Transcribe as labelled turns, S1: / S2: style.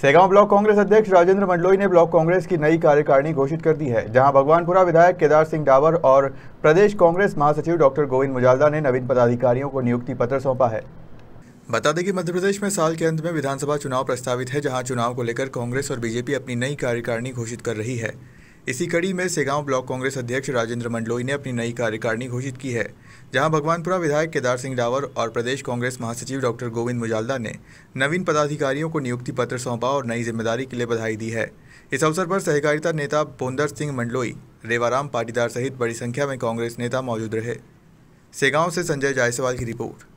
S1: Segaon block Congress अध्यक्ष राजेंद्र मंडलोई ने block Congress की नई कार्यकारिणी घोषित कर दी है जहां भगवानपुरा विधायक केदार सिंह डावर और प्रदेश कांग्रेस महासचिव डॉक्टर गोविंद मुजालदा ने नवीन पदाधिकारियों को नियुक्ति पत्र सौंपा है बता दें कि मध्य प्रदेश में साल के अंत में विधानसभा चुनाव प्रस्तावित है जहां चुनाव को लेकर कांग्रेस और बीजेपी अपनी नई कार्यकारिणी घोषित कर रही है इसी कड़ी में सेगांव ब्लॉक कांग्रेस अध्यक्ष राजेंद्र मंडलोई ने अपनी नई कार्यकारिणी घोषित की है जहां भगवानपुरा विधायक केदार सिंह डावर और प्रदेश कांग्रेस महासचिव डॉक्टर गोविंद मुजालदा ने नवीन पदाधिकारियों को नियुक्ति पत्र सौंपा और नई जिम्मेदारी के लिए बधाई दी है इस अवसर पर सहकारिता नेता बोंदर सिंह मंडलोई रेवाराम पाटीदार सहित बड़ी संख्या में कांग्रेस नेता मौजूद रहे सेगांव से संजय जायसवाल की
S2: रिपोर्ट